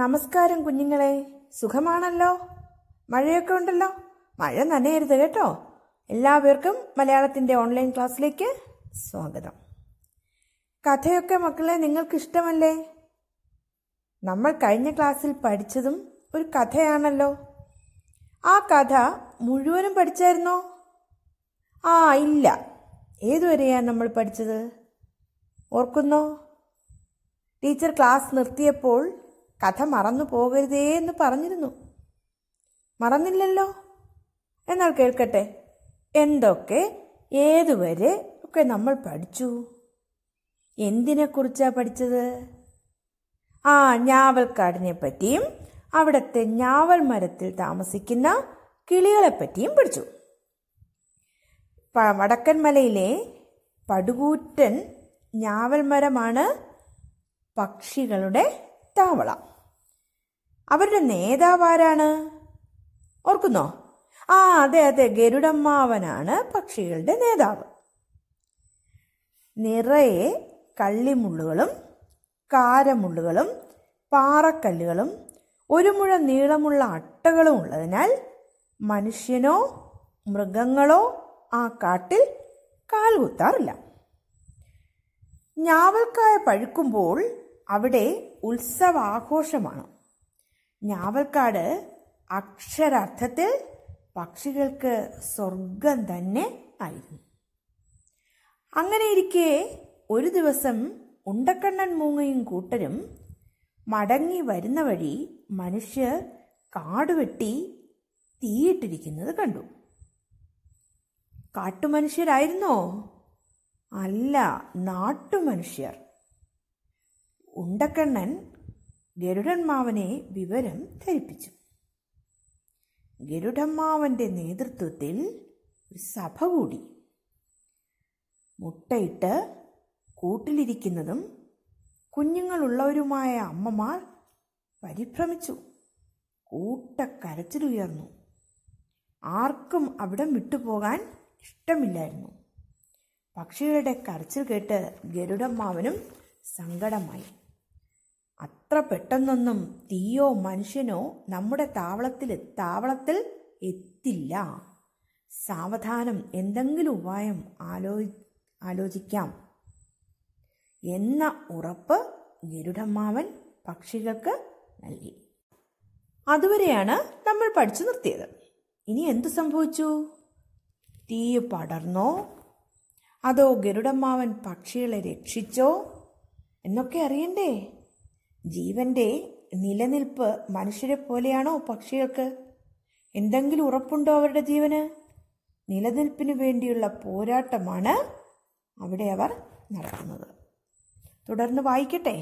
നമസ്കാരം കുഞ്ഞുങ്ങളെ സുഖമാണല്ലോ മഴയൊക്കെ ഉണ്ടല്ലോ മഴ നനയരുത് കേട്ടോ എല്ലാവർക്കും മലയാളത്തിൻ്റെ ഓൺലൈൻ ക്ലാസ്സിലേക്ക് സ്വാഗതം കഥയൊക്കെ മക്കളെ നിങ്ങൾക്ക് ഇഷ്ടമല്ലേ നമ്മൾ കഴിഞ്ഞ ക്ലാസ്സിൽ പഠിച്ചതും ഒരു കഥയാണല്ലോ ആ കഥ മുഴുവനും പഠിച്ചായിരുന്നോ ആ ഇല്ല ഏതുവരെയാണ് നമ്മൾ പഠിച്ചത് ഓർക്കുന്നോ ടീച്ചർ ക്ലാസ് നിർത്തിയപ്പോൾ കഥ മറന്നു പോകരുതേ എന്ന് പറഞ്ഞിരുന്നു മറന്നില്ലല്ലോ എന്നാൽ കേൾക്കട്ടെ എന്തൊക്കെ ഏതുവരെ ഒക്കെ നമ്മൾ പഠിച്ചു എന്തിനെക്കുറിച്ചാണ് പഠിച്ചത് ആ ഞാവൽക്കാടിനെ പറ്റിയും അവിടുത്തെ ഞാവൽ മരത്തിൽ താമസിക്കുന്ന കിളികളെപ്പറ്റിയും പഠിച്ചു വടക്കൻ മലയിലെ പടുകൂറ്റൻ ഞാവൽ മരമാണ് പക്ഷികളുടെ താവളം അവരുടെ നേതാവാരാണ് ഓർക്കുന്നോ ആ അതെ അതെ ഗരുഡമ്മാവനാണ് പക്ഷികളുടെ നേതാവ് നിറയെ കള്ളിമുള്ളുകളും കാരമുള്ളുകളും പാറക്കല്ലുകളും ഒരു മുഴ നീളമുള്ള അട്ടകളും ഉള്ളതിനാൽ മനുഷ്യനോ മൃഗങ്ങളോ ആ കാട്ടിൽ കാൽകുത്താറില്ല ഞാവൽക്കായ പഴുക്കുമ്പോൾ അവിടെ ഉത്സവാഘോഷമാണ് ഞാവൽക്കാട് അക്ഷരാർത്ഥത്തിൽ പക്ഷികൾക്ക് സ്വർഗം തന്നെ ആയിരുന്നു അങ്ങനെയിരിക്കെ ഒരു ദിവസം ഉണ്ടക്കണ്ണൻ മൂങ്ങയും കൂട്ടരും മടങ്ങി വരുന്ന വഴി മനുഷ്യർ കാടുവെട്ടി തീയിട്ടിരിക്കുന്നത് കണ്ടു കാട്ടുമനുഷ്യരായിരുന്നോ അല്ല നാട്ടുമനുഷ്യർ ഉണ്ടക്കണ്ണൻ ഗരുഡന്മാവനെ വിവരം ധരിപ്പിച്ചു ഗരുഡമ്മാവൻ്റെ നേതൃത്വത്തിൽ ഒരു സഭ കൂടി മുട്ടയിട്ട് കൂട്ടിലിരിക്കുന്നതും കുഞ്ഞുങ്ങളുള്ളവരുമായ അമ്മമാർ പരിഭ്രമിച്ചു കൂട്ടക്കരച്ചിലുയർന്നു ആർക്കും അവിടം വിട്ടുപോകാൻ ഇഷ്ടമില്ലായിരുന്നു പക്ഷികളുടെ കരച്ചിൽ കേട്ട് ഗരുഡമ്മാവനും സങ്കടമായി അത്ര പെട്ടെന്നൊന്നും തീയോ മനുഷ്യനോ നമ്മുടെ താവളത്തിൽ താവളത്തിൽ എത്തില്ല സാവധാനം എന്തെങ്കിലും ഉപായം ആലോ ആലോചിക്കാം എന്ന ഉറപ്പ് ഗരുഡമ്മാവൻ പക്ഷികൾക്ക് നൽകി അതുവരെയാണ് നമ്മൾ പഠിച്ചു നിർത്തിയത് ഇനി എന്തു സംഭവിച്ചു തീ പടർന്നോ അതോ ഗരുഡമ്മാവൻ പക്ഷികളെ രക്ഷിച്ചോ എന്നൊക്കെ അറിയണ്ടേ ജീവന്റെ നിലനിൽപ്പ് മനുഷ്യരെ പോലെയാണോ പക്ഷികൾക്ക് എന്തെങ്കിലും ഉറപ്പുണ്ടോ അവരുടെ ജീവന് നിലനിൽപ്പിന് വേണ്ടിയുള്ള പോരാട്ടമാണ് അവിടെ അവർ നടത്തുന്നത് തുടർന്ന് വായിക്കട്ടെ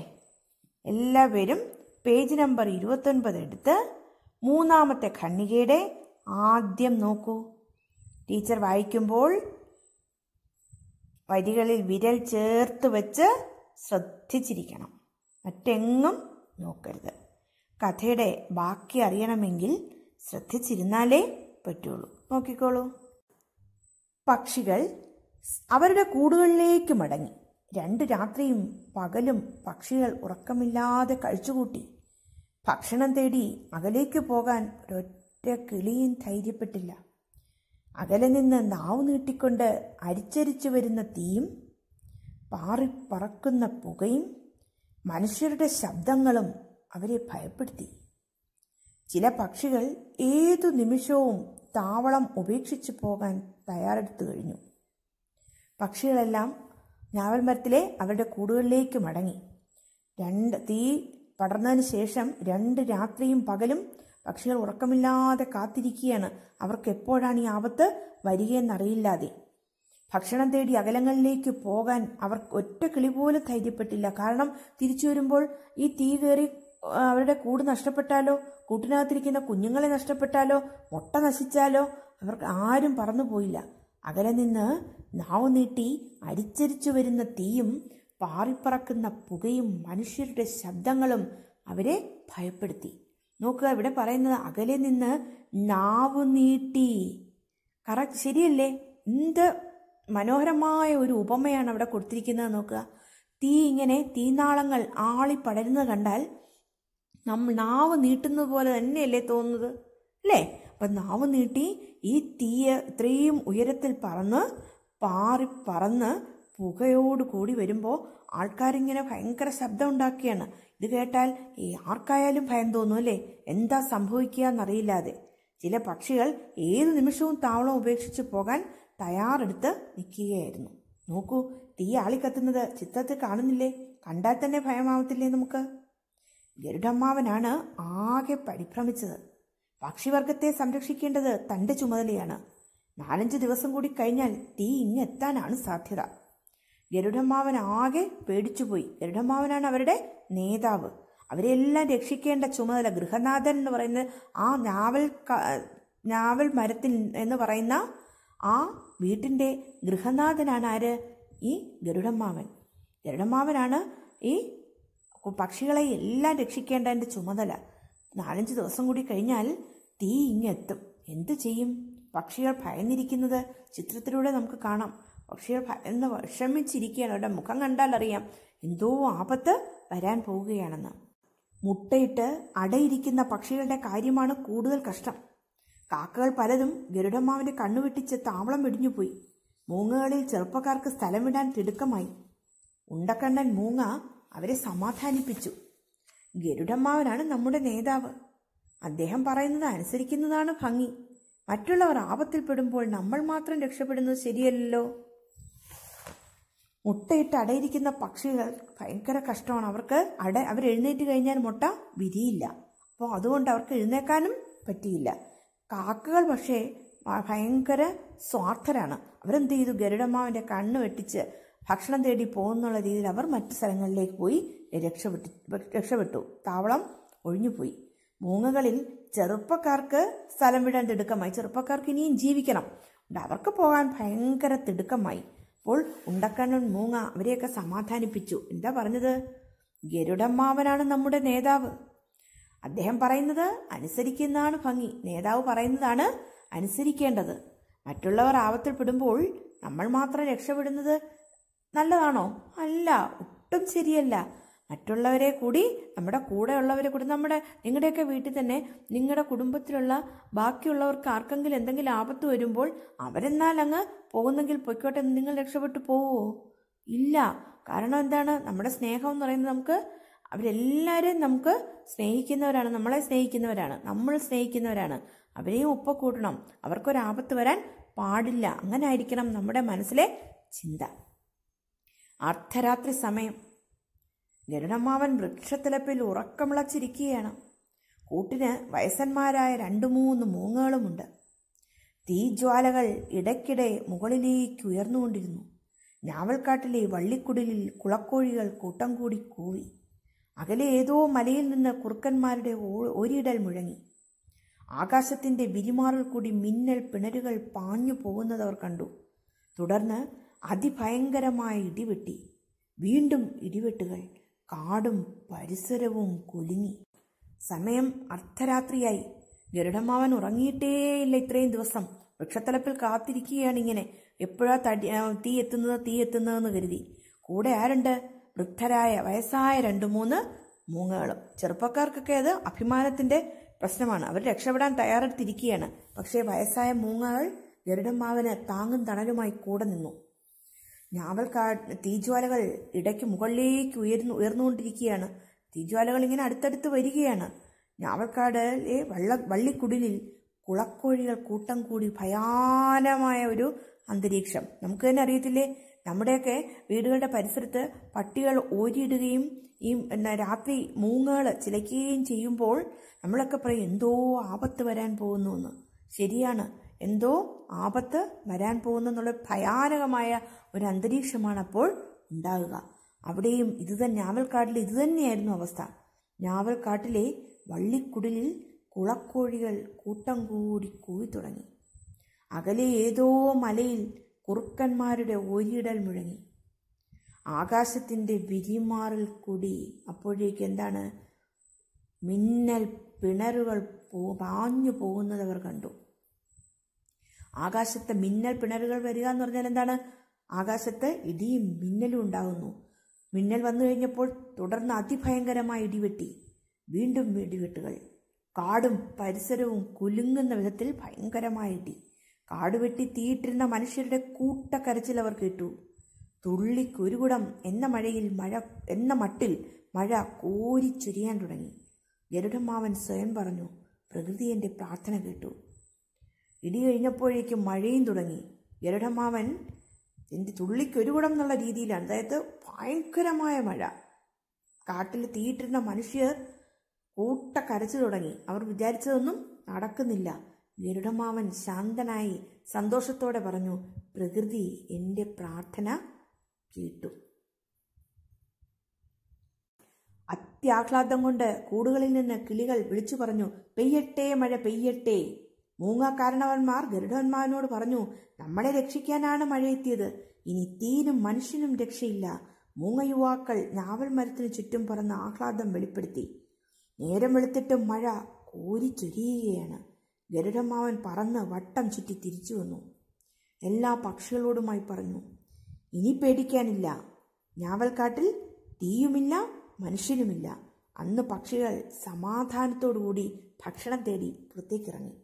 എല്ലാവരും പേജ് നമ്പർ ഇരുപത്തൊൻപത് എടുത്ത് മൂന്നാമത്തെ ഖണ്ണികയുടെ ആദ്യം നോക്കൂ ടീച്ചർ വായിക്കുമ്പോൾ വരികളിൽ വിരൽ ചേർത്ത് വെച്ച് ശ്രദ്ധിച്ചിരിക്കണം മറ്റെങ്ങും നോക്കരുത് കഥയുടെ ബാക്കി അറിയണമെങ്കിൽ ശ്രദ്ധിച്ചിരുന്നാലേ പറ്റുള്ളൂ നോക്കിക്കോളൂ പക്ഷികൾ അവരുടെ കൂടുകളിലേക്ക് മടങ്ങി രണ്ട് രാത്രിയും പകലും പക്ഷികൾ ഉറക്കമില്ലാതെ കഴിച്ചുകൂട്ടി ഭക്ഷണം തേടി അകലേക്ക് പോകാൻ ഒരൊറ്റ കിളിയും ധൈര്യപ്പെട്ടില്ല അകലെ നിന്ന് നാവ് നീട്ടിക്കൊണ്ട് അരിച്ചരിച്ചു വരുന്ന തീയും പാറിപ്പറക്കുന്ന പുകയും മനുഷ്യരുടെ ശബ്ദങ്ങളും അവരെ ഭയപ്പെടുത്തി ചില പക്ഷികൾ ഏതു നിമിഷവും താവളം ഉപേക്ഷിച്ചു പോകാൻ തയ്യാറെടുത്തു കഴിഞ്ഞു പക്ഷികളെല്ലാം ഞാവൽ മരത്തിലെ അവരുടെ കൂടുകളിലേക്ക് മടങ്ങി രണ്ട് തീ പടർന്നതിന് ശേഷം രണ്ട് രാത്രിയും പകലും പക്ഷികൾ ഉറക്കമില്ലാതെ കാത്തിരിക്കുകയാണ് അവർക്ക് എപ്പോഴാണ് ഈ ആപത്ത് വരികയെന്നറിയില്ലാതെ ഭക്ഷണം തേടി അകലങ്ങളിലേക്ക് പോകാൻ അവർ ഒറ്റ കിളി പോലും ധൈര്യപ്പെട്ടില്ല കാരണം തിരിച്ചു വരുമ്പോൾ ഈ തീ കയറി അവരുടെ കൂട് നഷ്ടപ്പെട്ടാലോ കൂട്ടിനകത്തിരിക്കുന്ന കുഞ്ഞുങ്ങളെ നഷ്ടപ്പെട്ടാലോ മുട്ട നശിച്ചാലോ അവർക്ക് ആരും പറന്നുപോയില്ല അകലെ നിന്ന് നാവ് നീട്ടി അരിച്ചരിച്ചു വരുന്ന തീയും പാറിപ്പറക്കുന്ന പുകയും മനുഷ്യരുടെ ശബ്ദങ്ങളും അവരെ ഭയപ്പെടുത്തി നോക്കുക ഇവിടെ പറയുന്നത് അകലെ നിന്ന് നാവ് നീട്ടി കറക്റ്റ് ശരിയല്ലേ എന്ത് മനോഹരമായ ഒരു ഉപമയാണ് അവിടെ കൊടുത്തിരിക്കുന്നത് നോക്കുക തീ ഇങ്ങനെ തീനാളങ്ങൾ ആളി പടരുന്നത് കണ്ടാൽ നമ്മൾ നാവ് നീട്ടുന്നത് പോലെ തന്നെയല്ലേ തോന്നുന്നത് അല്ലേ അപ്പം നാവ് നീട്ടി ഈ തീയെ ഇത്രയും ഉയരത്തിൽ പറന്ന് പാറി പറന്ന് പുകയോട് കൂടി വരുമ്പോൾ ആൾക്കാരിങ്ങനെ ഭയങ്കര ശബ്ദം ഉണ്ടാക്കുകയാണ് ഇത് കേട്ടാൽ ഈ ആർക്കായാലും ഭയം തോന്നും അല്ലേ എന്താ സംഭവിക്കുക എന്നറിയില്ലാതെ ചില പക്ഷികൾ ഏത് നിമിഷവും താവളം ഉപേക്ഷിച്ച് പോകാൻ തയ്യാറെടുത്ത് നിൽക്കുകയായിരുന്നു നോക്കൂ തീ ആളിക്കത്തുന്നത് ചിത്രത്തിൽ കാണുന്നില്ലേ കണ്ടാൽ തന്നെ ഭയമാവത്തില്ലേ നമുക്ക് ഗരുഡമ്മാവനാണ് ആകെ പരിഭ്രമിച്ചത് പക്ഷിവർഗത്തെ സംരക്ഷിക്കേണ്ടത് തൻ്റെ ചുമതലയാണ് നാലഞ്ച് ദിവസം കൂടി കഴിഞ്ഞാൽ തീ ഇങ്ങെത്താനാണ് സാധ്യത ഗരുഡമ്മാവൻ ആകെ പേടിച്ചുപോയി ഗരുഡമ്മാവനാണ് അവരുടെ നേതാവ് അവരെല്ലാം രക്ഷിക്കേണ്ട ചുമതല ഗൃഹനാഥൻ എന്ന് പറയുന്ന ആ നാവൽ നാവൽ മരത്തിൽ എന്ന് പറയുന്ന ആ വീട്ടിൻ്റെ ഗൃഹനാഥനാണ് ആര് ഈ ഗരുഡമ്മാവൻ ഗരുഡമ്മാവനാണ് ഈ പക്ഷികളെ എല്ലാം രക്ഷിക്കേണ്ടതിൻ്റെ ചുമതല നാലഞ്ച് ദിവസം കൂടി കഴിഞ്ഞാൽ തീ ഇങ്ങെത്തും എന്തു ചെയ്യും പക്ഷികൾ ഭയന്നിരിക്കുന്നത് ചിത്രത്തിലൂടെ നമുക്ക് കാണാം പക്ഷികൾ ഭയന്ന് വിഷമിച്ചിരിക്കുകയാണ് അവരുടെ മുഖം കണ്ടാൽ അറിയാം എന്തോ ആപത്ത് വരാൻ പോവുകയാണെന്ന് മുട്ടയിട്ട് അടയിരിക്കുന്ന പക്ഷികളുടെ കാര്യമാണ് കൂടുതൽ കഷ്ടം കാക്കകൾ പലതും ഗരുഡമ്മാവിന്റെ കണ്ണുവെട്ടിച്ച് താവളം വെടിഞ്ഞുപോയി മൂങ്ങകളിൽ ചെറുപ്പക്കാർക്ക് സ്ഥലം വിടാൻ തിടുക്കമായി ഉണ്ടക്കണ്ണൻ മൂങ്ങ അവരെ സമാധാനിപ്പിച്ചു ഗരുഡമ്മാവനാണ് നമ്മുടെ നേതാവ് അദ്ദേഹം പറയുന്നത് അനുസരിക്കുന്നതാണ് ഭംഗി മറ്റുള്ളവർ ആപത്തിൽപ്പെടുമ്പോൾ നമ്മൾ മാത്രം രക്ഷപ്പെടുന്നത് ശരിയല്ലല്ലോ മുട്ടയിട്ട് അടയിരിക്കുന്ന പക്ഷികൾ ഭയങ്കര കഷ്ടമാണ് അവർക്ക് അട അവർ എഴുന്നേറ്റ് കഴിഞ്ഞാൽ മുട്ട വിരിയില്ല അപ്പോൾ അതുകൊണ്ട് അവർക്ക് എഴുന്നേക്കാനും പറ്റിയില്ല കാക്കകൾ പക്ഷേ ഭയങ്കര സ്വാർത്ഥരാണ് അവരെന്ത് ചെയ്തു ഗരുഡമാവിൻ്റെ കണ്ണ് വെട്ടിച്ച് ഭക്ഷണം തേടി പോകുന്നുള്ള രീതിയിൽ അവർ മറ്റു സ്ഥലങ്ങളിലേക്ക് പോയി രക്ഷപ്പെട്ടു രക്ഷപ്പെട്ടു താവളം ഒഴിഞ്ഞുപോയി മൂങ്ങകളിൽ ചെറുപ്പക്കാർക്ക് സ്ഥലം വിടാൻ തിടുക്കമായി ചെറുപ്പക്കാർക്ക് ഇനിയും ജീവിക്കണം അവർക്ക് പോകാൻ ഭയങ്കര തിടുക്കമായി അപ്പോൾ ഉണ്ടക്കണ്ണൻ മൂങ്ങ അവരെയൊക്കെ സമാധാനിപ്പിച്ചു എന്താ പറഞ്ഞത് ഗരുഡമ്മാവനാണ് നമ്മുടെ നേതാവ് അദ്ദേഹം പറയുന്നത് അനുസരിക്കുന്നതാണ് ഭംഗി നേതാവ് പറയുന്നതാണ് അനുസരിക്കേണ്ടത് മറ്റുള്ളവർ ആവത്തിൽപ്പെടുമ്പോൾ നമ്മൾ മാത്രം രക്ഷപ്പെടുന്നത് നല്ലതാണോ അല്ല ഒട്ടും ശരിയല്ല മറ്റുള്ളവരെ കൂടി നമ്മുടെ കൂടെയുള്ളവരെ കൂടി നമ്മുടെ നിങ്ങളുടെയൊക്കെ വീട്ടിൽ തന്നെ നിങ്ങളുടെ കുടുംബത്തിലുള്ള ബാക്കിയുള്ളവർക്ക് ആർക്കെങ്കിലും എന്തെങ്കിലും ആപത്ത് വരുമ്പോൾ അവരെന്നാൽ അങ്ങ് പോകുന്നെങ്കിൽ പൊയ്ക്കോട്ടെ നിങ്ങൾ രക്ഷപ്പെട്ടു പോവോ ഇല്ല കാരണം എന്താണ് നമ്മുടെ സ്നേഹം എന്ന് പറയുന്നത് നമുക്ക് അവരെല്ലാവരും നമുക്ക് സ്നേഹിക്കുന്നവരാണ് നമ്മളെ സ്നേഹിക്കുന്നവരാണ് നമ്മൾ സ്നേഹിക്കുന്നവരാണ് അവരെയും ഒപ്പം കൂട്ടണം അവർക്കൊരാപത്ത് വരാൻ പാടില്ല അങ്ങനെ ആയിരിക്കണം നമ്മുടെ മനസ്സിലെ ചിന്ത അർദ്ധരാത്രി സമയം ഗരുഡമാവൻ വൃക്ഷത്തിലപ്പിൽ ഉറക്കമിളച്ചിരിക്കുകയാണ് കൂട്ടിന് വയസ്സന്മാരായ രണ്ടു മൂന്ന് മൂങ്ങകളുമുണ്ട് തീജ്വാലകൾ ഇടയ്ക്കിടെ മുകളിലേക്ക് ഉയർന്നുകൊണ്ടിരുന്നു ഞാവൽക്കാട്ടിലെ വള്ളിക്കുടലിൽ കുളക്കോഴികൾ കൂട്ടം കൂടി കൂവി അകലെ ഏതോ മലയിൽ നിന്ന് കുറുക്കന്മാരുടെ ഒരിടൽ മുഴങ്ങി ആകാശത്തിന്റെ വിരിമാറിൽ കൂടി മിന്നൽ പിണരുകൾ പാഞ്ഞു പോകുന്നതവർ കണ്ടു തുടർന്ന് അതിഭയങ്കരമായ ഇടിവെട്ടി വീണ്ടും ഇടിവെട്ടുകൾ കാടും പരിസരവും കുലുങ്ങി സമയം അർദ്ധരാത്രിയായി ഗരുഡമാവൻ ഉറങ്ങിയിട്ടേയില്ല ഇത്രയും ദിവസം വൃക്ഷത്തലപ്പിൽ കാത്തിരിക്കുകയാണ് ഇങ്ങനെ എപ്പോഴാ തടി തീ എത്തുന്നത് തീ എത്തുന്നതെന്ന് കരുതി കൂടെ ആരുണ്ട് വൃദ്ധരായ വയസ്സായ രണ്ട് മൂന്ന് മൂങ്ങകളും ചെറുപ്പക്കാർക്കൊക്കെ അത് അഭിമാനത്തിന്റെ പ്രശ്നമാണ് അവർ രക്ഷപ്പെടാൻ തയ്യാറെടുത്തിരിക്കുകയാണ് പക്ഷേ വയസ്സായ മൂങ്ങകൾ ഗരുഡമ്മാവിന് താങ്ങും തണലുമായി കൂടെ നിന്നു കാ തീജ്വാലകൾ ഇടയ്ക്ക് മുകളിലേക്ക് ഉയർന്നു ഉയർന്നുകൊണ്ടിരിക്കുകയാണ് തീജ്വാലകൾ ഇങ്ങനെ അടുത്തടുത്ത് വരികയാണ് ഞാവൽക്കാടിലെ വള്ള വള്ളിക്കുടിലിൽ കുളക്കോഴികൾ കൂട്ടം കൂടി ഭയാനമായ ഒരു അന്തരീക്ഷം നമുക്ക് തന്നെ അറിയത്തില്ലേ നമ്മുടെയൊക്കെ വീടുകളുടെ പരിസരത്ത് പട്ടികൾ ഓരിയിടുകയും ഈ എന്നാ രാത്രി മൂങ്ങകൾ ചിലയ്ക്കുകയും ചെയ്യുമ്പോൾ നമ്മളൊക്കെ പറയും എന്തോ ആപത്ത് വരാൻ പോകുന്നു എന്ന് ശരിയാണ് എന്തോ ആപത്ത് വരാൻ പോകുന്നു എന്നുള്ള ഭയാനകമായ ഒരു അന്തരീക്ഷമാണ് അപ്പോൾ ഉണ്ടാകുക അവിടെയും ഇത് തന്നെ ഞാവൽക്കാട്ടിൽ ഇത് തന്നെയായിരുന്നു അവസ്ഥ ഞാവൽക്കാട്ടിലെ വള്ളിക്കുടലിൽ കുളക്കോഴികൾ കൂട്ടം കൂടി കൂവി തുടങ്ങി അകലെ ഏതോ മലയിൽ കുറുക്കന്മാരുടെ ഒരിടൽ മുഴങ്ങി ആകാശത്തിൻ്റെ വിരിമാറിൽ കൂടി അപ്പോഴേക്ക് എന്താണ് മിന്നൽ പിണറുകൾ പോ പാഞ്ഞു പോകുന്നത് അവർ കണ്ടു ആകാശത്തെ മിന്നൽ പിണറുകൾ വരിക എന്ന് പറഞ്ഞാൽ എന്താണ് ആകാശത്ത് ഇടിയും മിന്നലും ഉണ്ടാകുന്നു മിന്നൽ വന്നു കഴിഞ്ഞപ്പോൾ തുടർന്ന് അതിഭയങ്കരമായ ഇടിവെട്ടി വീണ്ടും ഇടിവെട്ടുകൾ കാടും പരിസരവും കുലുങ്ങുന്ന വിധത്തിൽ ഭയങ്കരമായ ഇടി കാടുവെട്ടി തീയിട്ടിരുന്ന മനുഷ്യരുടെ കൂട്ടക്കരച്ചിൽ അവർ കേട്ടു തുള്ളിക്കുരുകുടം എന്ന മഴയിൽ മഴ എന്ന മട്ടിൽ മഴ ചുരിയാൻ തുടങ്ങി ഗരുഡമ്മാവൻ സ്വയം പറഞ്ഞു പ്രകൃതി എൻ്റെ പ്രാർത്ഥന കേട്ടു ഇടി കഴിഞ്ഞപ്പോഴേക്കും മഴയും തുടങ്ങി ഗരുഡമ്മാവൻ എൻ്റെ തുള്ളിക്കൊരുകുടം എന്നുള്ള രീതിയിലാണ് അതായത് ഭയങ്കരമായ മഴ കാട്ടിൽ തീയിട്ടിരുന്ന മനുഷ്യർ കൂട്ട കരച്ചു തുടങ്ങി അവർ വിചാരിച്ചതൊന്നും നടക്കുന്നില്ല ഗരുഡമാവൻ ശാന്തനായി സന്തോഷത്തോടെ പറഞ്ഞു പ്രകൃതി എൻ്റെ പ്രാർത്ഥന കേട്ടു അത്യാഹ്ലാദം കൊണ്ട് കൂടുകളിൽ നിന്ന് കിളികൾ വിളിച്ചു പറഞ്ഞു പെയ്യട്ടെ മഴ പെയ്യട്ടെ മൂങ്ങാക്കാരണവന്മാർ ഗരുഡന്മാവിനോട് പറഞ്ഞു നമ്മളെ രക്ഷിക്കാനാണ് എത്തിയത് ഇനി തീരും മനുഷ്യനും രക്ഷയില്ല മൂങ്ങ യുവാക്കൾ ഞാവൽ മരത്തിന് ചുറ്റും പറന്ന് ആഹ്ലാദം വെളിപ്പെടുത്തി നേരം വെളുത്തിട്ടും മഴ കോരിച്ചൊരിയുകയാണ് ഗരുഡമാവൻ പറന്ന് വട്ടം ചുറ്റി തിരിച്ചു വന്നു എല്ലാ പക്ഷികളോടുമായി പറഞ്ഞു ഇനി പേടിക്കാനില്ല ഞാവൽക്കാട്ടിൽ തീയുമില്ല മനുഷ്യനുമില്ല അന്ന് പക്ഷികൾ സമാധാനത്തോടുകൂടി ഭക്ഷണം തേടി പുറത്തേക്കിറങ്ങി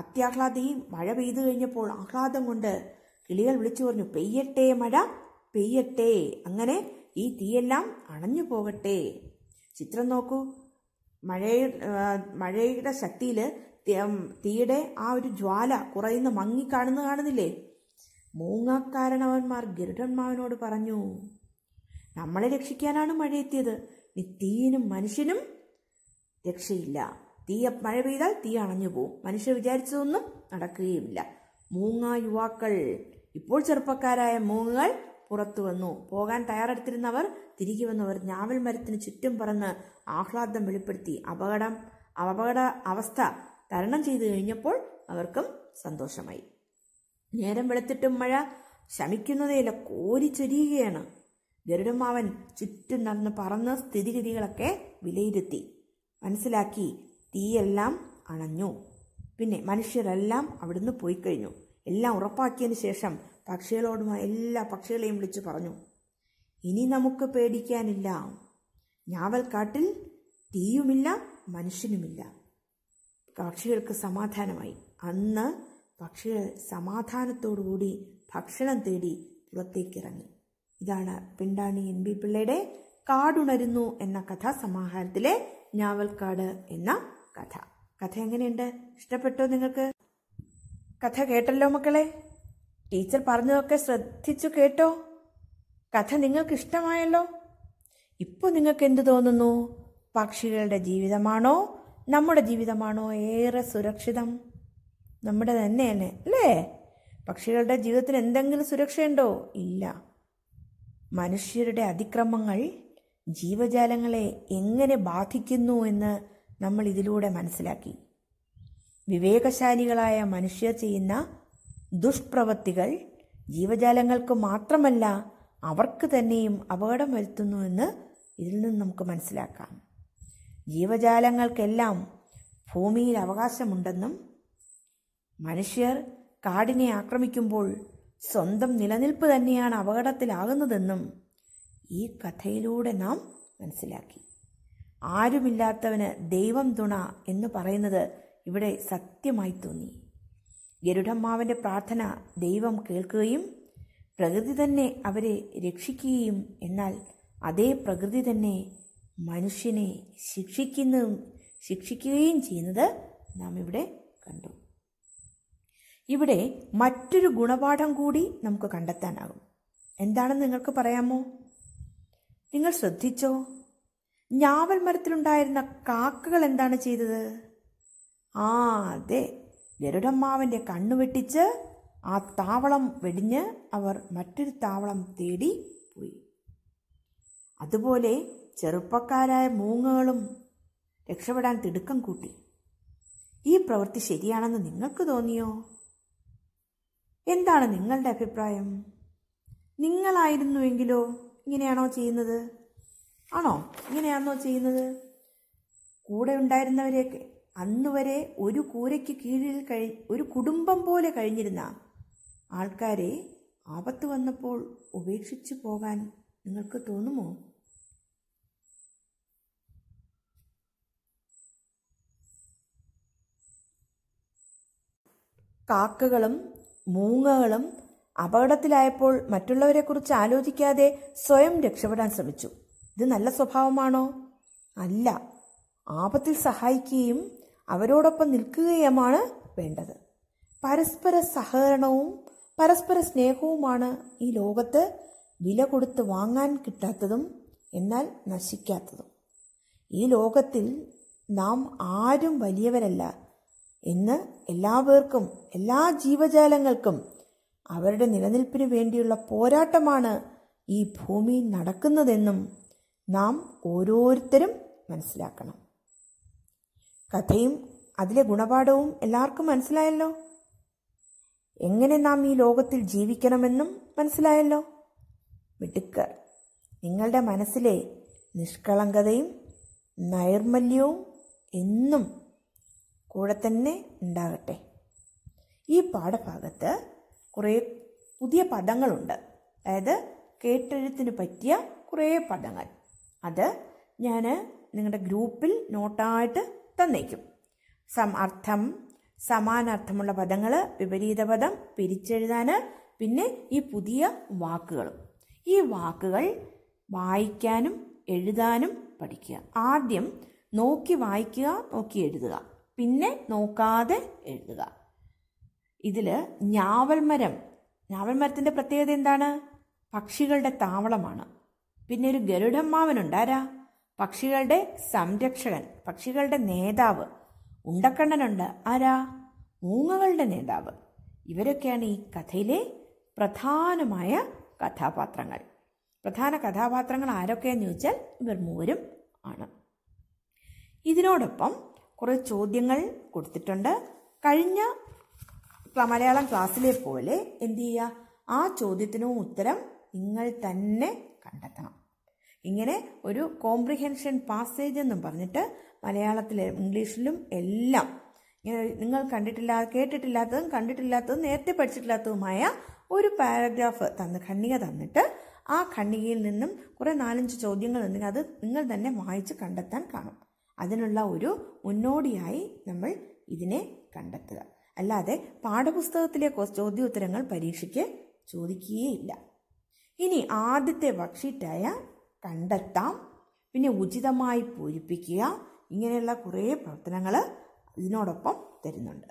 അത്യാഹ്ലാദയും മഴ പെയ്തു കഴിഞ്ഞപ്പോൾ ആഹ്ലാദം കൊണ്ട് കിളികൾ വിളിച്ചു പറഞ്ഞു പെയ്യട്ടെ മഴ പെയ്യട്ടെ അങ്ങനെ ഈ തീയെല്ലാം അണഞ്ഞു പോകട്ടെ ചിത്രം നോക്കൂ മഴയുടെ മഴയുടെ ശക്തിയിൽ തീയുടെ ആ ഒരു ജ്വാല കുറയുന്ന മങ്ങി കാണുന്ന കാണുന്നില്ലേ മൂങ്ങാക്കാരണവന്മാർ ഗരുഡന്മാവിനോട് പറഞ്ഞു നമ്മളെ രക്ഷിക്കാനാണ് മഴയെത്തിയത് നീ തീയിനും മനുഷ്യനും രക്ഷയില്ല തീയ മഴ പെയ്താൽ തീ അണഞ്ഞു പോവും മനുഷ്യർ വിചാരിച്ചതൊന്നും നടക്കുകയുമില്ല മൂങ്ങ യുവാക്കൾ ഇപ്പോൾ ചെറുപ്പക്കാരായ മൂങ്ങകൾ പുറത്തു വന്നു പോകാൻ തയ്യാറെടുത്തിരുന്നവർ തിരികെ വന്നവർ ഞാവൽ മരത്തിന് ചുറ്റും പറന്ന് ആഹ്ലാദം വെളിപ്പെടുത്തി അപകടം അപകട അവസ്ഥ തരണം ചെയ്തു കഴിഞ്ഞപ്പോൾ അവർക്കും സന്തോഷമായി നേരം വെളുത്തിട്ടും മഴ ശമിക്കുന്നതേല ചൊരിയുകയാണ് ഗരുഡമാവൻ ചുറ്റും നടന്ന് പറന്ന് സ്ഥിതിഗതികളൊക്കെ വിലയിരുത്തി മനസ്സിലാക്കി തീയെല്ലാം അണഞ്ഞു പിന്നെ മനുഷ്യരെല്ലാം അവിടുന്ന് പോയി കഴിഞ്ഞു എല്ലാം ഉറപ്പാക്കിയതിന് ശേഷം പക്ഷികളോടും എല്ലാ പക്ഷികളെയും വിളിച്ചു പറഞ്ഞു ഇനി നമുക്ക് പേടിക്കാനില്ല ഞാവൽക്കാട്ടിൽ തീയുമില്ല മനുഷ്യനുമില്ല പക്ഷികൾക്ക് സമാധാനമായി അന്ന് പക്ഷികൾ സമാധാനത്തോടുകൂടി ഭക്ഷണം തേടി പുറത്തേക്കിറങ്ങി ഇതാണ് പിണ്ടാണി എൻ ബി പിള്ളയുടെ കാടുണരുന്നു എന്ന കഥാസമാഹാരത്തിലെ ഞാവൽക്കാട് എന്ന കഥ കഥ എങ്ങനെയുണ്ട് ഇഷ്ടപ്പെട്ടോ നിങ്ങൾക്ക് കഥ കേട്ടല്ലോ മക്കളെ ടീച്ചർ പറഞ്ഞതൊക്കെ ശ്രദ്ധിച്ചു കേട്ടോ കഥ നിങ്ങൾക്ക് ഇഷ്ടമായല്ലോ ഇപ്പോൾ നിങ്ങൾക്ക് എന്തു തോന്നുന്നു പക്ഷികളുടെ ജീവിതമാണോ നമ്മുടെ ജീവിതമാണോ ഏറെ സുരക്ഷിതം നമ്മുടെ തന്നെ തന്നെ അല്ലേ പക്ഷികളുടെ ജീവിതത്തിൽ എന്തെങ്കിലും സുരക്ഷയുണ്ടോ ഇല്ല മനുഷ്യരുടെ അതിക്രമങ്ങൾ ജീവജാലങ്ങളെ എങ്ങനെ ബാധിക്കുന്നു എന്ന് നമ്മൾ ഇതിലൂടെ മനസ്സിലാക്കി വിവേകശാലികളായ മനുഷ്യർ ചെയ്യുന്ന ദുഷ്പ്രവൃത്തികൾ ജീവജാലങ്ങൾക്ക് മാത്രമല്ല അവർക്ക് തന്നെയും അപകടം എന്ന് ഇതിൽ നിന്ന് നമുക്ക് മനസ്സിലാക്കാം ജീവജാലങ്ങൾക്കെല്ലാം ഭൂമിയിൽ അവകാശമുണ്ടെന്നും മനുഷ്യർ കാടിനെ ആക്രമിക്കുമ്പോൾ സ്വന്തം നിലനിൽപ്പ് തന്നെയാണ് അപകടത്തിലാകുന്നതെന്നും ഈ കഥയിലൂടെ നാം മനസ്സിലാക്കി ആരുമില്ലാത്തവന് ദൈവം തുണ എന്ന് പറയുന്നത് ഇവിടെ സത്യമായി തോന്നി ഗരുഡമ്മാവൻ്റെ പ്രാർത്ഥന ദൈവം കേൾക്കുകയും പ്രകൃതി തന്നെ അവരെ രക്ഷിക്കുകയും എന്നാൽ അതേ പ്രകൃതി തന്നെ മനുഷ്യനെ ശിക്ഷിക്കുന്നതും ശിക്ഷിക്കുകയും ചെയ്യുന്നത് നാം ഇവിടെ കണ്ടു ഇവിടെ മറ്റൊരു ഗുണപാഠം കൂടി നമുക്ക് കണ്ടെത്താനാകും എന്താണെന്ന് നിങ്ങൾക്ക് പറയാമോ നിങ്ങൾ ശ്രദ്ധിച്ചോ ഞാവൽ മരത്തിലുണ്ടായിരുന്ന കാക്കകൾ എന്താണ് ചെയ്തത് ആ അതെ ഗരുഡമ്മാവിൻ്റെ കണ്ണു വെട്ടിച്ച് ആ താവളം വെടിഞ്ഞ് അവർ മറ്റൊരു താവളം തേടി പോയി അതുപോലെ ചെറുപ്പക്കാരായ മൂങ്ങകളും രക്ഷപ്പെടാൻ തിടുക്കം കൂട്ടി ഈ പ്രവൃത്തി ശരിയാണെന്ന് നിങ്ങൾക്ക് തോന്നിയോ എന്താണ് നിങ്ങളുടെ അഭിപ്രായം നിങ്ങളായിരുന്നുവെങ്കിലോ ഇങ്ങനെയാണോ ചെയ്യുന്നത് ആണോ ഇങ്ങനെയാണോ ചെയ്യുന്നത് കൂടെ ഉണ്ടായിരുന്നവരെയൊക്കെ അന്നുവരെ ഒരു കൂരയ്ക്ക് കീഴിൽ കഴി ഒരു കുടുംബം പോലെ കഴിഞ്ഞിരുന്ന ആൾക്കാരെ ആപത്ത് വന്നപ്പോൾ ഉപേക്ഷിച്ചു പോകാൻ നിങ്ങൾക്ക് തോന്നുമോ കാക്കകളും മൂങ്ങകളും അപകടത്തിലായപ്പോൾ മറ്റുള്ളവരെക്കുറിച്ച് ആലോചിക്കാതെ സ്വയം രക്ഷപ്പെടാൻ ശ്രമിച്ചു ഇത് നല്ല സ്വഭാവമാണോ അല്ല ആപത്തിൽ സഹായിക്കുകയും അവരോടൊപ്പം നിൽക്കുകയുമാണ് വേണ്ടത് പരസ്പര സഹകരണവും പരസ്പര സ്നേഹവുമാണ് ഈ ലോകത്ത് വില കൊടുത്ത് വാങ്ങാൻ കിട്ടാത്തതും എന്നാൽ നശിക്കാത്തതും ഈ ലോകത്തിൽ നാം ആരും വലിയവരല്ല ഇന്ന് എല്ലാവർക്കും എല്ലാ ജീവജാലങ്ങൾക്കും അവരുടെ നിലനിൽപ്പിന് വേണ്ടിയുള്ള പോരാട്ടമാണ് ഈ ഭൂമി നടക്കുന്നതെന്നും നാം ഓരോരുത്തരും മനസ്സിലാക്കണം കഥയും അതിലെ ഗുണപാഠവും എല്ലാവർക്കും മനസ്സിലായല്ലോ എങ്ങനെ നാം ഈ ലോകത്തിൽ ജീവിക്കണമെന്നും മനസ്സിലായല്ലോ മിടുക്കർ നിങ്ങളുടെ മനസ്സിലെ നിഷ്കളങ്കതയും നൈർമല്യവും എന്നും കൂടെ തന്നെ ഉണ്ടാകട്ടെ ഈ പാഠഭാഗത്ത് കുറേ പുതിയ പദങ്ങളുണ്ട് അതായത് കേട്ടെഴുത്തിന് പറ്റിയ കുറേ പദങ്ങൾ അത് ഞാൻ നിങ്ങളുടെ ഗ്രൂപ്പിൽ നോട്ടായിട്ട് തന്നേക്കും സം അർത്ഥം സമാനാർത്ഥമുള്ള പദങ്ങൾ വിപരീത പദം പിരിച്ചെഴുതാൻ പിന്നെ ഈ പുതിയ വാക്കുകളും ഈ വാക്കുകൾ വായിക്കാനും എഴുതാനും പഠിക്കുക ആദ്യം നോക്കി വായിക്കുക നോക്കി എഴുതുക പിന്നെ നോക്കാതെ എഴുതുക ഇതിൽ ഞാവൽമരം മരം ഞാവൽ മരത്തിൻ്റെ പ്രത്യേകത എന്താണ് പക്ഷികളുടെ താവളമാണ് പിന്നെ ഒരു ഗരുഡമ്മാവനുണ്ടാരാ പക്ഷികളുടെ സംരക്ഷകൻ പക്ഷികളുടെ നേതാവ് ഉണ്ടക്കണ്ണനുണ്ട് ആരാ മൂങ്ങകളുടെ നേതാവ് ഇവരൊക്കെയാണ് ഈ കഥയിലെ പ്രധാനമായ കഥാപാത്രങ്ങൾ പ്രധാന കഥാപാത്രങ്ങൾ ആരൊക്കെയെന്ന് ചോദിച്ചാൽ ഇവർ മൂവരും ആണ് ഇതിനോടൊപ്പം കുറെ ചോദ്യങ്ങൾ കൊടുത്തിട്ടുണ്ട് കഴിഞ്ഞ മലയാളം ക്ലാസ്സിലെ പോലെ എന്ത് ചെയ്യുക ആ ചോദ്യത്തിനും ഉത്തരം നിങ്ങൾ തന്നെ കണ്ടെത്തണം ഇങ്ങനെ ഒരു കോംപ്രിഹെൻഷൻ പാസേജ് എന്നും പറഞ്ഞിട്ട് മലയാളത്തിലെ ഇംഗ്ലീഷിലും എല്ലാം ഇങ്ങനെ നിങ്ങൾ കണ്ടിട്ടില്ല കേട്ടിട്ടില്ലാത്തതും കണ്ടിട്ടില്ലാത്തതും നേരത്തെ പഠിച്ചിട്ടില്ലാത്തതുമായ ഒരു പാരഗ്രാഫ് തന്ന് ഖണ്ണിക തന്നിട്ട് ആ ഖണ്ണികയിൽ നിന്നും കുറേ നാലഞ്ച് ചോദ്യങ്ങൾ ഉണ്ടെങ്കിൽ അത് നിങ്ങൾ തന്നെ വായിച്ച് കണ്ടെത്താൻ കാണും അതിനുള്ള ഒരു മുന്നോടിയായി നമ്മൾ ഇതിനെ കണ്ടെത്തുക അല്ലാതെ പാഠപുസ്തകത്തിലെ ചോദ്യോത്തരങ്ങൾ പരീക്ഷയ്ക്ക് ചോദിക്കുകയില്ല ഇനി ആദ്യത്തെ വക്ഷിറ്റായ കണ്ടെത്താം പിന്നെ ഉചിതമായി പൂരിപ്പിക്കുക ഇങ്ങനെയുള്ള കുറേ പ്രവർത്തനങ്ങൾ ഇതിനോടൊപ്പം തരുന്നുണ്ട്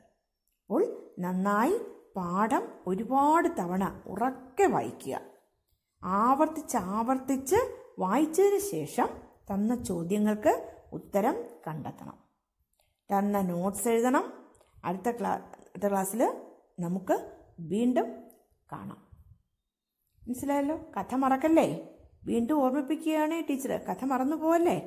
അപ്പോൾ നന്നായി പാഠം ഒരുപാട് തവണ ഉറക്കെ വായിക്കുക ആവർത്തിച്ച് ആവർത്തിച്ച് വായിച്ചതിന് ശേഷം തന്ന ചോദ്യങ്ങൾക്ക് ഉത്തരം കണ്ടെത്തണം തന്ന നോട്ട്സ് എഴുതണം അടുത്ത ക്ലാ അടുത്ത ക്ലാസ്സിൽ നമുക്ക് വീണ്ടും കാണാം മനസ്സിലായല്ലോ കഥ മറക്കല്ലേ വീണ്ടും ഓർമ്മിപ്പിക്കുകയാണ് ടീച്ചർ കഥ മറന്നു പോകല്ലേ